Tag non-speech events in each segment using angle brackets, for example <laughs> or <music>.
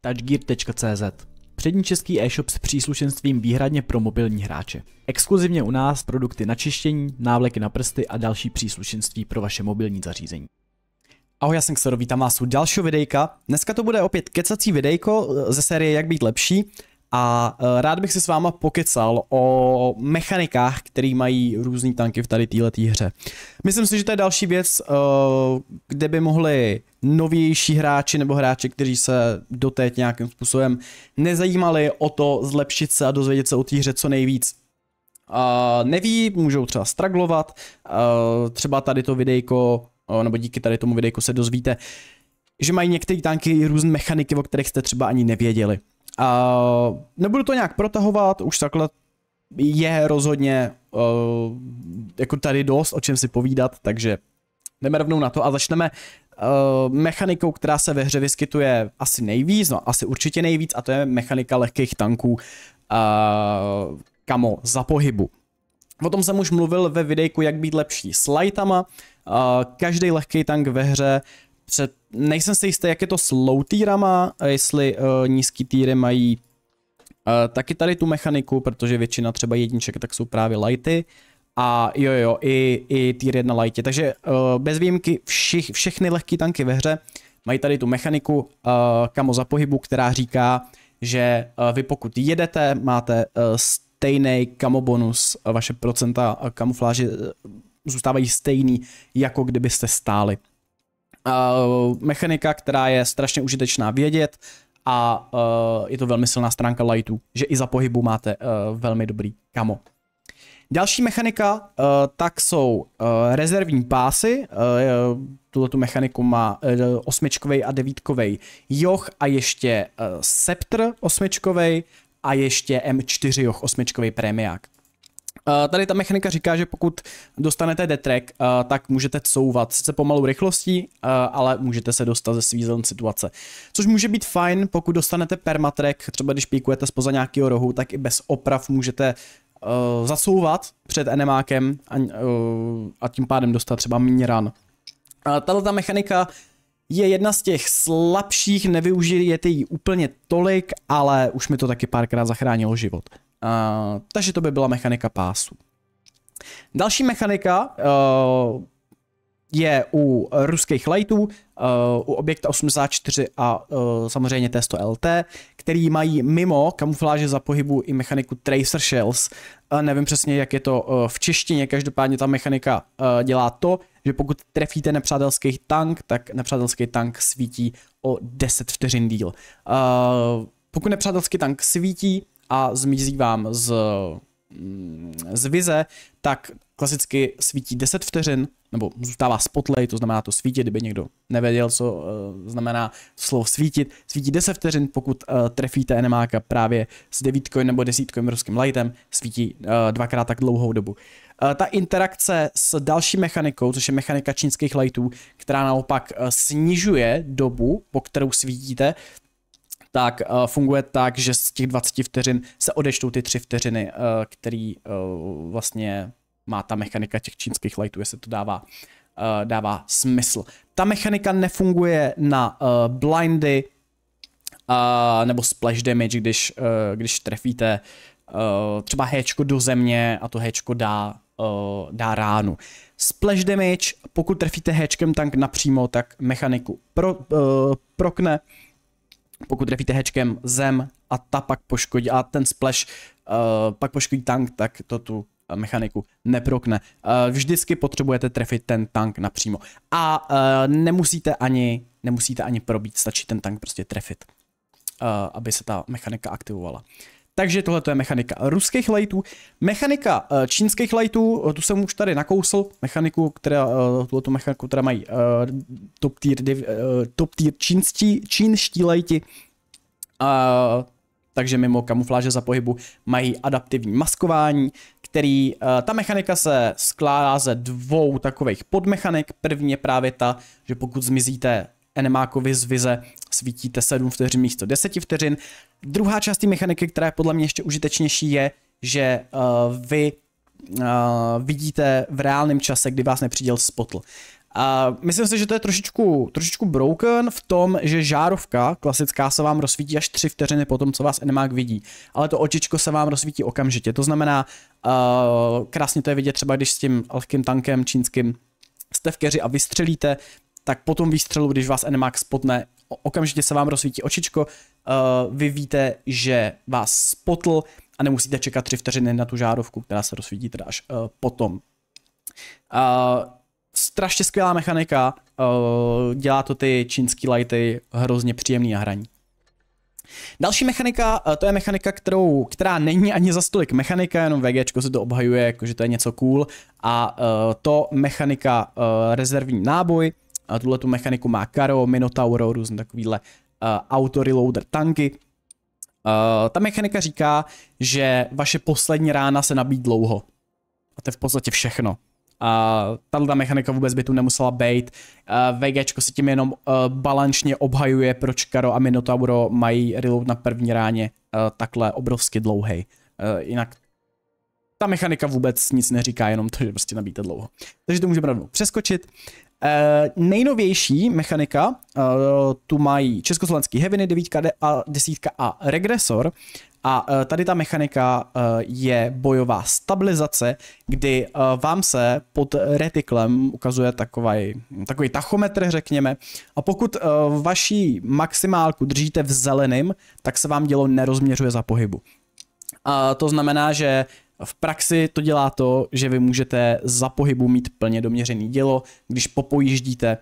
touchgear.cz Přední český e-shop s příslušenstvím výhradně pro mobilní hráče. Exkluzivně u nás produkty na čištění, návleky na prsty a další příslušenství pro vaše mobilní zařízení. Ahoj, já jsem Xero, vítám vás u dalšího videjka. Dneska to bude opět kecací videjko eh, ze série Jak být lepší a eh, rád bych se s váma pokecal o mechanikách, který mají různý tanky v tady této hře. Myslím si, že to je další věc, eh, kde by mohli novější hráči nebo hráči, kteří se doteď nějakým způsobem nezajímali o to zlepšit se a dozvědět se o té hře co nejvíc. Uh, neví, můžou třeba straglovat, uh, eh, třeba tady to videjko, uh, nebo díky tady tomu videjku se dozvíte, že mají některé tanky různé mechaniky, o kterých jste třeba ani nevěděli. A nebudu to nějak protahovat, už takhle je rozhodně uh, jako tady dost o čem si povídat, takže jdeme rovnou na to a začneme uh, mechanikou, která se ve hře vyskytuje asi nejvíc, no asi určitě nejvíc a to je mechanika lehkých tanků uh, kamo za pohybu. O tom jsem už mluvil ve videjku, jak být lepší s lightama. Uh, každý lehký tank ve hře před nejsem si jistý, jak je to s low týrama, jestli uh, nízký týry mají uh, taky tady tu mechaniku, protože většina třeba jedniček tak jsou právě lighty. A jo, jo, i, i týr jedna lightě. Takže uh, bez výjimky všich, všechny lehké tanky ve hře mají tady tu mechaniku uh, kamo za pohybu, která říká, že uh, vy pokud jedete, máte uh, stejný kamo bonus, uh, vaše procenta uh, kamufláže uh, zůstávají stejný, jako kdybyste stáli. Eh, mechanika, která je strašně užitečná vědět a uh, je to velmi silná stránka lightů, že i za pohybu máte uh, velmi dobrý kamo. Další mechanika, uh, tak jsou uh, rezervní pásy, uh, tuto tu mechaniku má uh, osmičkovej a devítkovej joch a ještě uh, septr osmičkovej a ještě M4 joch osmičkovej premiák. Eh, tady ta mechanika říká, že pokud dostanete detrek, eh, tak můžete couvat sice pomalou rychlostí, eh, ale můžete se dostat ze svý situace. Což může být fajn, pokud dostanete permatrek, třeba když píkujete spoza nějakého rohu, tak i bez oprav můžete zasouvat před enemákem a, a tím pádem dostat třeba méně ran. Tato ta mechanika je jedna z těch slabších, nevyužijete ji úplně tolik, ale už mi to taky párkrát zachránilo život. Uh, takže to by byla mechanika pásu. Další mechanika uh, je u ruských lightů, uh, u objekta 84 a uh, samozřejmě testo lt který mají mimo kamufláže za pohybu i mechaniku Tracer Shells. Uh, nevím přesně, jak je to uh, v češtině, každopádně ta mechanika uh, dělá to, že pokud trefíte nepřátelský tank, tak nepřátelský tank svítí o 10 vteřin díl. Uh, pokud nepřátelský tank svítí, a zmizí vám z, mm, z vize, tak klasicky svítí 10 vteřin, nebo zůstává spotlight, to znamená to svítit, kdyby někdo nevěděl, co uh, znamená slovo svítit. Svítí 10 vteřin, pokud uh, trefíte enemáka právě s 9 nebo 10 evropským lightem, svítí uh, dvakrát tak dlouhou dobu. Uh, ta interakce s další mechanikou, což je mechanika čínských lightů, která naopak uh, snižuje dobu, po kterou svítíte, tak uh, funguje tak, že z těch 20 vteřin se odečtou ty 3 vteřiny, uh, který uh, vlastně má ta mechanika těch čínských lightů, jestli to dává, uh, dává smysl. Ta mechanika nefunguje na uh, blindy uh, nebo splash damage, když, uh, když trefíte uh, třeba Hčko do země a to Hčko dá, uh, dá ránu. Splash damage, pokud trefíte Hčkem tank napřímo, tak mechaniku pro, uh, prokne. Uh, pokud trefíte hečkem zem a ta pak poškodí, a ten splash uh, pak poškodí tank, tak to tu eh, mechaniku neprokne. Uh, vždycky potřebujete trefit ten tank napřímo. A uh, nemusíte ani, nemusíte ani probít, stačí ten tank prostě trefit, uh, aby se ta mechanika aktivovala. Takže tohle je mechanika ruských lightů. Mechanika eh, čínských lightů, eh, tu jsem už tady nakousl, mechaniku, která, eh, tuhleto mechaniku, která mají top tier, top tier čínští, čínští lighty. takže mimo kamufláže za pohybu mají adaptivní maskování, který, ta mechanika se skládá ze dvou takových podmechanik. První je právě ta, že pokud zmizíte enemákovi z vize, svítíte 7 vteřin místo 10 vteřin. Druhá část té mechaniky, která je podle mě ještě užitečnější, je, že uh, vy uh, vidíte v reálném čase, kdy vás nepřiděl spotl. Uh, myslím si, že to je trošičku, trošičku broken v tom, že žárovka klasická se vám rozsvítí až 3 vteřiny po tom, co vás animák vidí, ale to očičko se vám rozsvítí okamžitě, to znamená, uh, krásně to je vidět třeba, když s tím lehkým tankem čínským jste v keři a vystřelíte, tak po tom výstřelu, když vás animák spotne, okamžitě se vám rozsvítí očičko, eh, vy víte, že vás spotl a nemusíte čekat tři vteřiny na tu žárovku, která se rozsvítí teda až eh, potom. Eh, strašně skvělá mechanika, dělá to ty čínský lighty hrozně příjemný na hraní. Další mechanika, to je mechanika, kterou, která není ani za stolik mechanika, jenom VG se to obhajuje, jakože to je něco cool. A to mechanika rezervní náboj, Tuhle tu mechaniku má Karo, Minotauro, různé takovýhle uh, eh, auto reloader tanky. Uh, ta mechanika říká, že vaše poslední rána se nabíjí dlouho. A to je v podstatě všechno. A uh, tahle mechanika vůbec by tu nemusela být. Uh, VGčko se tím jenom uh, balančně obhajuje, proč Karo a Minotauro mají reload na první ráně uh, takhle obrovsky dlouhý. Uh, jinak ta mechanika vůbec nic neříká, jenom to, že prostě nabíte dlouho. Takže to můžeme rovnou přeskočit. Eh, nejnovější mechanika, eh, tu mají československý Heaviny 9 a 10 a Regresor a eh, tady ta mechanika je bojová stabilizace, kdy vám se pod retiklem ukazuje takový, takový tachometr, řekněme, a pokud vaší maximálku držíte v zeleným, tak se vám dělo nerozměřuje za pohybu. A to znamená, že v praxi to dělá to, že vy můžete za pohybu mít plně doměřený dělo, když popojíždíte.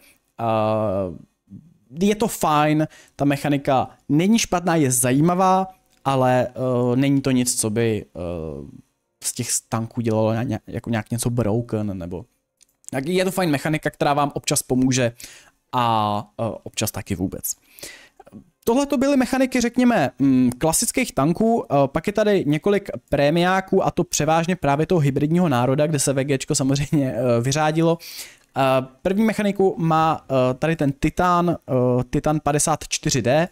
Je to fajn, ta mechanika není špatná, je zajímavá, ale e, není to nic, co by e, z těch tanků dělalo jako nějak něco broken nebo... je to fajn mechanika, která vám občas pomůže a e, občas taky vůbec. Uh, Tohle to byly mechaniky, řekněme, mm, klasických tanků, eh, pak je tady několik prémiáků a to převážně právě toho hybridního národa, kde se VGčko samozřejmě eh, vyřádilo. Eh, první mechaniku má tady ten Titan, Titan 54D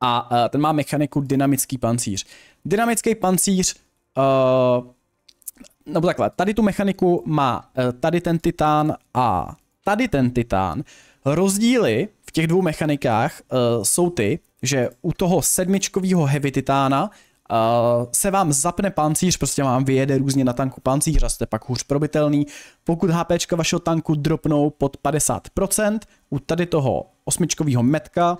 a ten má mechaniku dynamický pancíř. Dynamický pancíř nebo takhle, tady tu mechaniku má tady ten Titan a tady ten Titan. Rozdíly těch dvou mechanikách uh, jsou ty, že u toho sedmičkového heavy titána Uh, se vám zapne pancíř, prostě vám vyjede různě na tanku pancíř a jste pak hůř probitelný. Pokud HP vašeho tanku dropnou pod 50%, u tady toho osmičkového metka uh,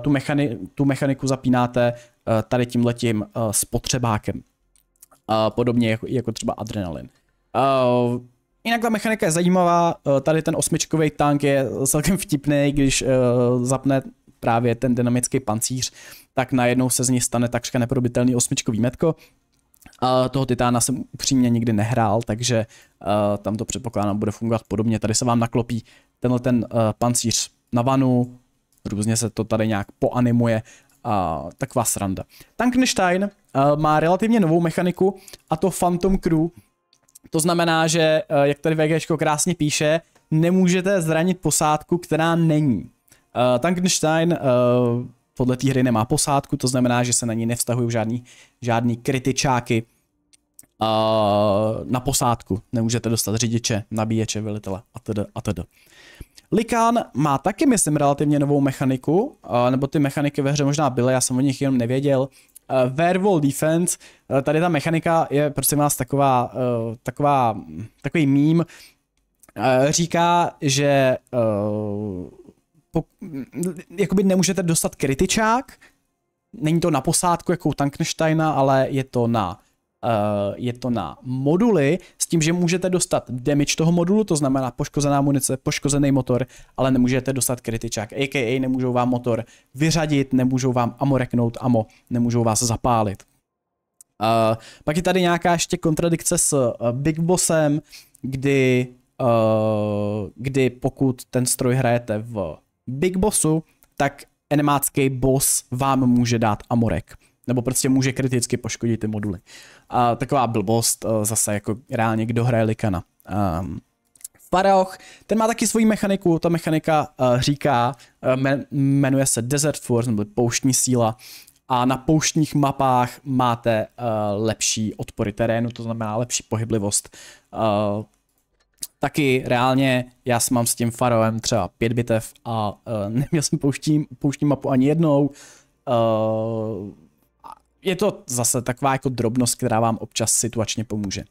tu, mechani- tu mechaniku zapínáte uh, tady tímhletím uh, spotřebákem. Uh, podobně jako, jako třeba adrenalin. Uh, Jinak ta mechanika je zajímavá, eh, tady ten osmičkový tank je celkem vtipný, když eh, zapne právě ten dynamický pancíř, tak najednou se z něj stane takřka neprobitelný osmičkový metko. A toho Titána jsem upřímně nikdy nehrál, takže eh, tam to předpokládám bude fungovat podobně. Tady se vám naklopí tenhle ten pancíř na vanu, různě se to tady nějak poanimuje a taková sranda. Tankenstein má relativně novou mechaniku a to Phantom Crew, to znamená, že, eh, jak tady VG krásně píše, nemůžete zranit posádku, která není. Uh, Tankenstein uh, podle té hry nemá posádku, to znamená, že se na ní nevztahují žádný, žádný kritičáky uh, na posádku. Nemůžete dostat řidiče, nabíječe, velitele atd. atd. Likán má taky, myslím, relativně novou mechaniku, uh, nebo ty mechaniky ve hře možná byly, já jsem o nich jenom nevěděl, uh, eh, Werewolf Defense, uh, tady ta mechanika je prosím vás taková, uh, taková takový mím, uh, říká, že uh, po, jakoby nemůžete dostat kritičák, není to na posádku jako u Tankensteina, ale je to na Eh, je to na moduly, s tím, že můžete dostat damage toho modulu, to znamená poškozená munice, poškozený motor, ale nemůžete dostat kritičák, a.k.a. nemůžou vám motor vyřadit, nemůžou vám amoreknout amo, nemůžou vás zapálit. Uh, pak je tady nějaká ještě kontradikce s uh, Big Bossem, kdy, uh, kdy pokud ten stroj hrajete v Big Bossu, tak enemácký boss vám může dát amorek. Nebo prostě může kriticky poškodit ty moduly. A taková blbost, eh, zase jako reálně kdo hraje Likana. Um, ehm, Paraoch, ten má taky svoji mechaniku, ta mechanika uh, říká, uh, eh, men, jmenuje se Desert Force, nebo pouštní síla, a na pouštních mapách máte uh, lepší odpory terénu, to znamená lepší pohyblivost. Uh, taky reálně já jsem mám s tím Faroem třeba pět bitev a uh, <laughs> neměl jsem pouštní, pouštní mapu ani jednou. Uh, je to zase taková jako drobnost, která vám občas situačně pomůže.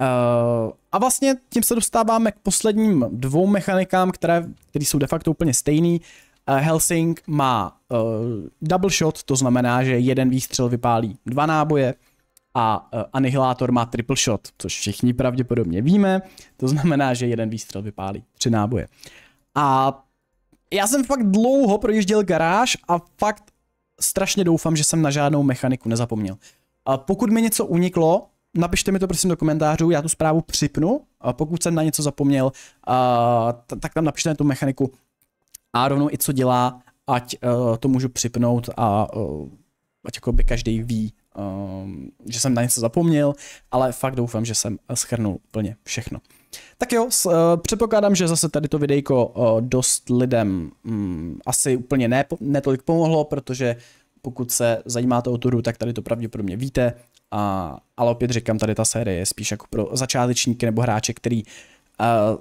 Uh, a vlastně tím se dostáváme k posledním dvou mechanikám, které, které jsou de facto úplně stejný. Uh, Helsing má uh, double shot, to znamená, že jeden výstřel vypálí dva náboje a uh, Anihilátor má triple shot, což všichni pravděpodobně víme, to znamená, že jeden výstřel vypálí tři náboje. A já jsem fakt dlouho projížděl garáž a fakt strašně doufám, že jsem na žádnou mechaniku nezapomněl. A pokud mi něco uniklo, napište mi to prosím do komentářů, já tu zprávu připnu, a pokud jsem na něco zapomněl, a, tak tam napište tu mechaniku a rovnou i co dělá, ať uh, to můžu připnout a uh, ať jako by každý ví, um, že jsem na něco zapomněl, ale fakt doufám, že jsem schrnul úplně všechno. Tak jo, s, uh, předpokládám, že zase tady to videjko uh, dost lidem um, asi úplně ne, netolik pomohlo, protože pokud se zajímáte o turu, tak tady to pravděpodobně víte, a, ale opět říkám, tady ta série je spíš jako pro začátečníky nebo hráče, který uh,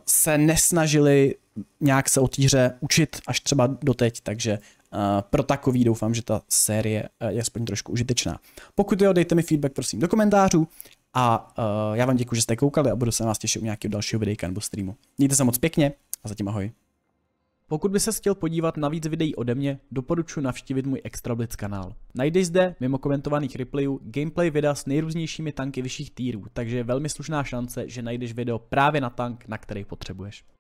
se nesnažili nějak se o té hře učit až třeba doteď, takže uh, pro takový doufám, že ta série je aspoň trošku užitečná. Pokud jo, dejte mi feedback prosím do komentářů, a uh, já vám děkuji, že jste koukali a budu se na vás těšit u nějakého dalšího videa nebo streamu. Mějte se moc pěkně a zatím ahoj. Pokud by se chtěl podívat na víc videí ode mě, doporučuji navštívit můj Blitz kanál. Najdeš zde, mimo komentovaných replayů, gameplay videa s nejrůznějšími tanky vyšších týrů, takže je velmi slušná šance, že najdeš video právě na tank, na který potřebuješ.